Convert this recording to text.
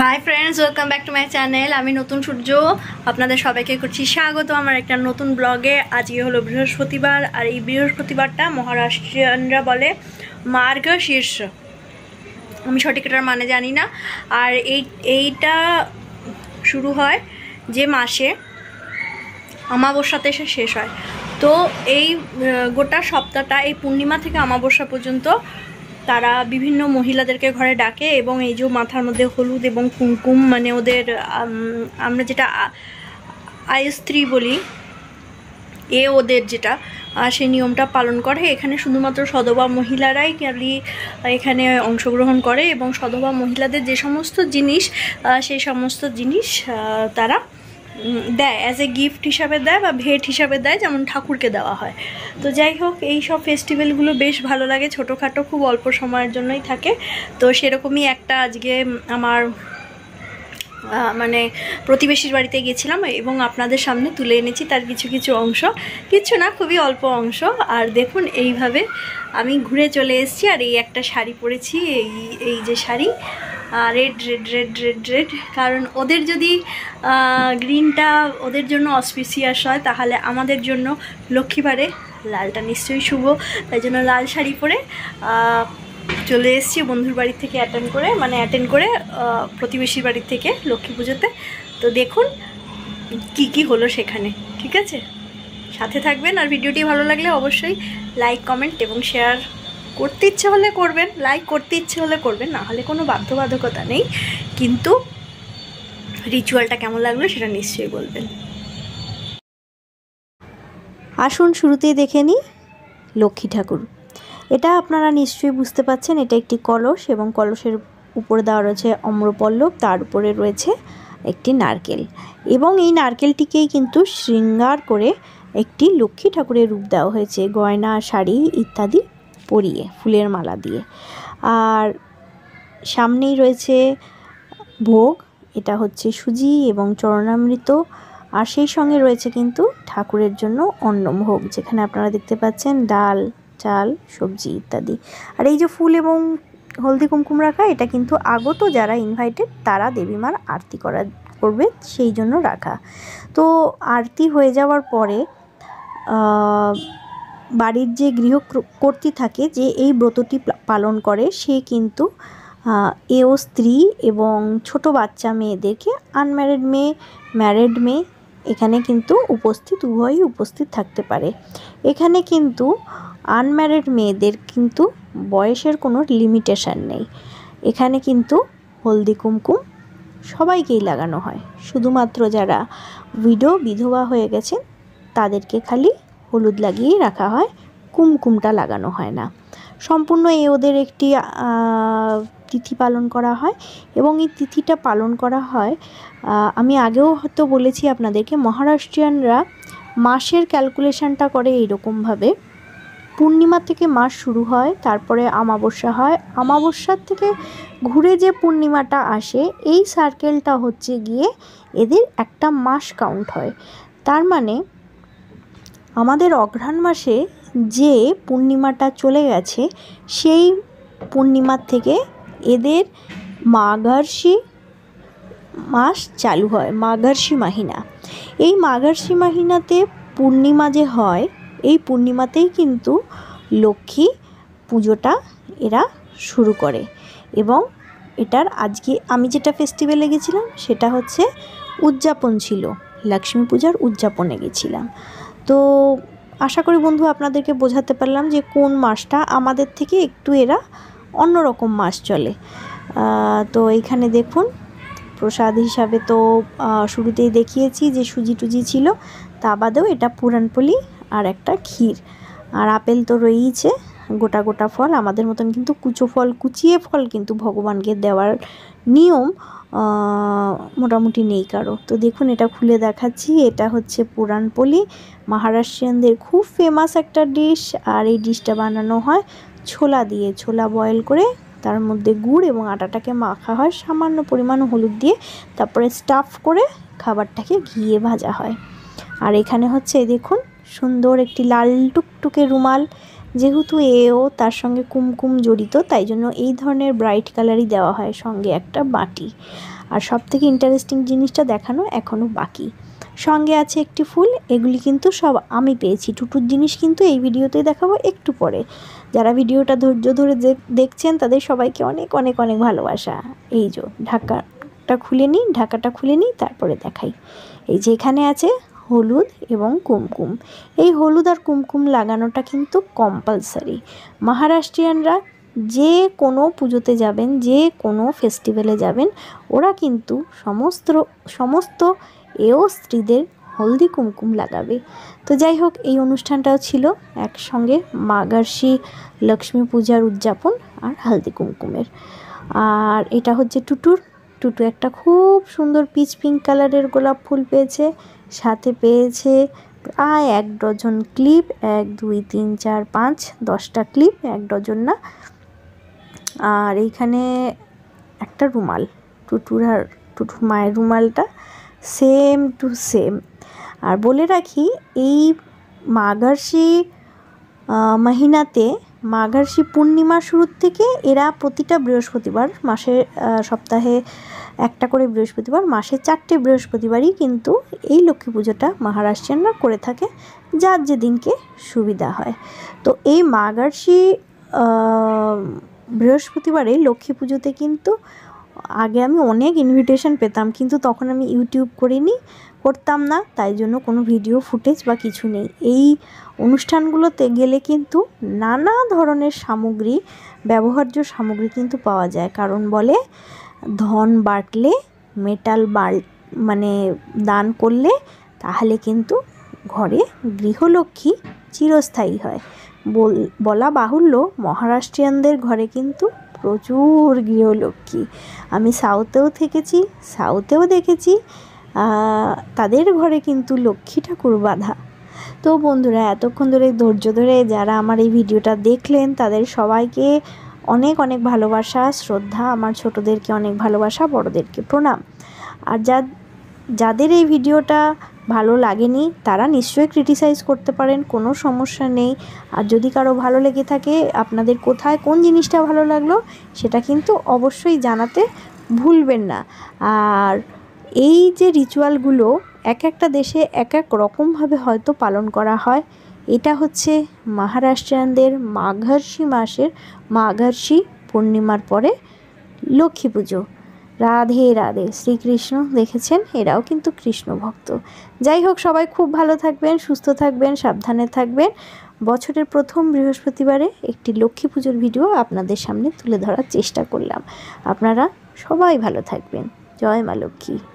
high friends welcome back to my channel আমি নতুন সূর্য আপনাদের সবাইকে করছি স্বাগত আমার একটা নতুন ব্লগে আজকে হলো বৃহস্পতিবার আর এই বৃহস্পতিবারটা মহারাষ্ট্রিয়ানরা বলে মার্গ শীর্ষ আমি সঠিক এটার মানে জানি না আর এই এইটা শুরু হয় যে মাসে অমাবস্যাতে এসে শেষ হয় তো এই গোটা সপ্তাহটা এই পূর্ণিমা থেকে অমাবস্যা পর্যন্ত তারা বিভিন্ন মহিলাদেরকে ঘরে ডাকে এবং এই যে মাথার মধ্যে হলুদ এবং কুমকুম মানে ওদের আমরা যেটা আয়স্ত্রী বলি এ ওদের যেটা সেই নিয়মটা পালন করে এখানে শুধুমাত্র সধবা মহিলারাই খালি এখানে অংশগ্রহণ করে এবং সধবা মহিলাদের যে সমস্ত জিনিস সেই সমস্ত জিনিস তারা দেয় অ্যাজ এ গিফট হিসাবে দেয় বা ভেট হিসাবে দেয় যেমন ঠাকুরকে দেওয়া হয় তো যাই হোক এই সব ফেস্টিভ্যালগুলো বেশ ভালো লাগে ছোটোখাটো খুব অল্প সময়ের জন্যই থাকে তো সেরকমই একটা আজকে আমার মানে প্রতিবেশীর বাড়িতে গেছিলাম এবং আপনাদের সামনে তুলে এনেছি তার কিছু কিছু অংশ কিছু না খুবই অল্প অংশ আর দেখুন এইভাবে আমি ঘুরে চলে এসেছি আর এই একটা শাড়ি পরেছি এই এই যে sari red red red red red কারণ ওদের যদি গ্রিনটা ওদের জন্য অস্পিসিয়াস হয় তাহলে আমাদের জন্য লক্ষ্মীবারে লালটা নিশ্চয়ই শুভ তাই জন্য লাল শাড়ি পরে চলে এসেছি বন্ধুর বাড়ির থেকে অ্যাটেন্ড করে মানে অ্যাটেন্ড করে প্রতিবেশীর বাড়ির থেকে লক্ষ্মী পুজোতে তো দেখুন কি কি হলো সেখানে ঠিক আছে সাথে থাকবেন আর ভিডিওটি ভালো লাগলে অবশ্যই লাইক কমেন্ট এবং শেয়ার করতে ইচ্ছে হলে করবেন লাইক করতে ইচ্ছে হলে করবেন না হলে কোনো বাধ্যবাধকতা নেই কিন্তু রিচুয়ালটা কেমন লাগলো সেটা নিশ্চয়ই বলবেন আসুন শুরুতেই দেখে নিই লক্ষ্মী ঠাকুর এটা আপনারা নিশ্চয়ই বুঝতে পাচ্ছেন এটা একটি কলস এবং কলসের উপরে দেওয়া রয়েছে অম্রপল্লব তার উপরে রয়েছে একটি নারকেল এবং এই নারকেলটিকেই কিন্তু শৃঙ্গার করে একটি লক্ষ্মী ঠাকুরের রূপ দেওয়া হয়েছে গয়না শাড়ি ইত্যাদি পরিয়ে ফুলের মালা দিয়ে আর সামনেই রয়েছে ভোগ এটা হচ্ছে সুজি এবং চরণামৃত আর সেই সঙ্গে রয়েছে কিন্তু ঠাকুরের জন্য অন্নভোগ যেখানে আপনারা দেখতে পাচ্ছেন ডাল চাল সবজি ইত্যাদি আর এই যে ফুল এবং হলদি কুমকুম রাখা এটা কিন্তু আগত যারা ইনভাইটেড তারা দেবীমার আরতি করা করবে সেই জন্য রাখা তো আরতি হয়ে যাওয়ার পরে বাড়ির যে কর্তৃ থাকে যে এই ব্রতটি পালন করে সে কিন্তু এও স্ত্রী এবং ছোট বাচ্চা মেয়েদেরকে আনম্যারিড মেয়ে ম্যারিড মেয়ে এখানে কিন্তু উপস্থিত উভয়ই উপস্থিত থাকতে পারে এখানে কিন্তু আনম্যারিড মেয়েদের কিন্তু বয়সের কোনো লিমিটেশান নেই এখানে কিন্তু হলদি কুমকুম সবাইকেই লাগানো হয় শুধুমাত্র যারা উইডো বিধবা হয়ে গেছেন তাদেরকে খালি হলুদ লাগিয়ে রাখা হয় কুমকুমটা লাগানো হয় না সম্পূর্ণ এ ওদের একটি তিথি পালন করা হয় এবং এই তিথিটা পালন করা হয় আমি আগেও হয়তো বলেছি আপনাদেরকে মহারাষ্ট্রিয়ানরা মাসের ক্যালকুলেশনটা করে এইরকমভাবে পূর্ণিমা থেকে মাস শুরু হয় তারপরে আমাবস্যা হয় আমাবস্যার থেকে ঘুরে যে পূর্ণিমাটা আসে এই সার্কেলটা হচ্ছে গিয়ে এদের একটা মাস কাউন্ট হয় তার মানে আমাদের অঘ্রাণ মাসে যে পূর্ণিমাটা চলে গেছে সেই পূর্ণিমার থেকে এদের মাঘার্ষি মাস চালু হয় মাঘার্ষি মাহিনা এই মাঘার্ষি মাহিনাতে পূর্ণিমা যে হয় এই পূর্ণিমাতেই কিন্তু লক্ষ্মী পুজোটা এরা শুরু করে এবং এটার আজকে আমি যেটা ফেস্টিভ্যালে গেছিলাম সেটা হচ্ছে উদযাপন ছিল লক্ষ্মী পূজার উদযাপনে গেছিলাম তো আশা করি বন্ধু আপনাদেরকে বোঝাতে পারলাম যে কোন মাসটা আমাদের থেকে একটু এরা অন্যরকম মাস চলে তো এইখানে দেখুন প্রসাদ হিসাবে তো শুরুতেই দেখিয়েছি যে সুজি টুজি ছিল তা বাদেও এটা পুরানপলি আর একটা ক্ষীর আর আপেল তো রয়েইছে গোটা গোটা ফল আমাদের মতন কিন্তু কুচো ফল কুচিয়ে ফল কিন্তু ভগবানকে দেওয়ার নিয়ম মোটামুটি নেই কারো তো দেখুন এটা খুলে দেখাচ্ছি এটা হচ্ছে পুরানপলি মহারাষ্ট্রিয়ানদের খুব ফেমাস একটা ডিশ আর এই ডিশটা বানানো হয় ছোলা দিয়ে ছোলা বয়েল করে তার মধ্যে গুড় এবং আটাটাকে মাখা হয় সামান্য পরিমাণ হলুদ দিয়ে তারপরে স্টাফ করে খাবারটাকে ঘিয়ে ভাজা হয় আর এখানে হচ্ছে দেখুন সুন্দর একটি লাল টুকটুকে রুমাল যেহেতু এও তার সঙ্গে কুমকুম জড়িত তাই জন্য এই ধরনের ব্রাইট কালারই দেওয়া হয় সঙ্গে একটা বাটি আর সব থেকে ইন্টারেস্টিং জিনিসটা দেখানো এখনও বাকি সঙ্গে আছে একটি ফুল এগুলি কিন্তু সব আমি পেয়েছি টুটুর জিনিস কিন্তু এই ভিডিওতে দেখাবো একটু পরে যারা ভিডিওটা ধৈর্য ধরে দেখছেন তাদের সবাইকে অনেক অনেক অনেক ভালোবাসা এই যে ঢাকাটা খুলে নিই ঢাকাটা খুলে নিই তারপরে দেখাই এই যে এখানে আছে হলুদ এবং কুমকুম এই হলুদ আর কুমকুম লাগানোটা কিন্তু কম্পালসারি মহারাষ্ট্রিয়ানরা যে কোনো পুজোতে যাবেন যে কোনো ফেস্টিভ্যালে যাবেন ওরা কিন্তু সমস্ত সমস্ত এও স্ত্রীদের হলদি কুমকুম লাগাবে তো যাই হোক এই অনুষ্ঠানটাও ছিল একসঙ্গে মাগার্ষি লক্ষ্মী পূজার উদযাপন আর হালদি কুমকুমের আর এটা হচ্ছে টুটুর টুটু একটা খুব সুন্দর পিচ পিঙ্ক কালারের গোলাপ ফুল পেয়েছে সাথে পেয়েছে প্রায় এক ডজন ক্লিপ এক দুই তিন চার পাঁচ দশটা ক্লিপ এক ডজন না আর এইখানে একটা রুমাল টুটুর আর মায়ের রুমালটা সেম টু সেম আর বলে রাখি এই মাঘার্ষি মাহিনাতে মাঘার্ষি পূর্ণিমার শুরুর থেকে এরা প্রতিটা বৃহস্পতিবার মাসে সপ্তাহে একটা করে বৃহস্পতিবার মাসে চারটে বৃহস্পতিবারই কিন্তু এই লক্ষ্মী পুজোটা মহারাষ্ট্রিয়ানরা করে থাকে যার যেদিনকে সুবিধা হয় তো এই মাঘার্ষি বৃহস্পতিবারে লক্ষ্মী পুজোতে কিন্তু আগে আমি অনেক ইনভিটেশন পেতাম কিন্তু তখন আমি ইউটিউব করিনি করতাম না তাই জন্য কোনো ভিডিও ফুটেজ বা কিছু নেই এই অনুষ্ঠানগুলোতে গেলে কিন্তু নানা ধরনের সামগ্রী ব্যবহার্য সামগ্রী কিন্তু পাওয়া যায় কারণ বলে ধন বাটলে মেটাল বাল মানে দান করলে তাহলে কিন্তু ঘরে গৃহলক্ষ্মী চিরস্থায়ী হয় বলা বাহুল্য মহারাষ্ট্রিয়ানদের ঘরে কিন্তু প্রচুর গৃহলক্ষ্মী আমি সাউথেও থেকেছি সাউথেও দেখেছি তাদের ঘরে কিন্তু লক্ষ্মী ঠাকুর বাঁধা তো বন্ধুরা এতক্ষণ ধরে ধৈর্য ধরে যারা আমার এই ভিডিওটা দেখলেন তাদের সবাইকে অনেক অনেক ভালোবাসা শ্রদ্ধা আমার ছোটদেরকে অনেক ভালোবাসা বড়দেরকে প্রণাম আর যা যাদের এই ভিডিওটা ভালো লাগেনি তারা নিশ্চয়ই ক্রিটিসাইজ করতে পারেন কোনো সমস্যা নেই আর যদি কারো ভালো লেগে থাকে আপনাদের কোথায় কোন জিনিসটা ভালো লাগলো সেটা কিন্তু অবশ্যই জানাতে ভুলবেন না আর এই যে রিচুয়ালগুলো এক একটা দেশে এক এক রকমভাবে হয়তো পালন করা হয় এটা হচ্ছে মহারাষ্ট্রিয়ানদের মাঘর্ষি মাসের মাঘর্ষি পূর্ণিমার পরে লক্ষ্মী পুজো রাধে রাধে শ্রীকৃষ্ণ দেখেছেন এরাও কিন্তু কৃষ্ণ ভক্ত যাই হোক সবাই খুব ভালো থাকবেন সুস্থ থাকবেন সাবধানে থাকবেন বছরের প্রথম বৃহস্পতিবারে একটি লক্ষ্মী পুজোর ভিডিও আপনাদের সামনে তুলে ধরার চেষ্টা করলাম আপনারা সবাই ভালো থাকবেন জয় মা লক্ষ্মী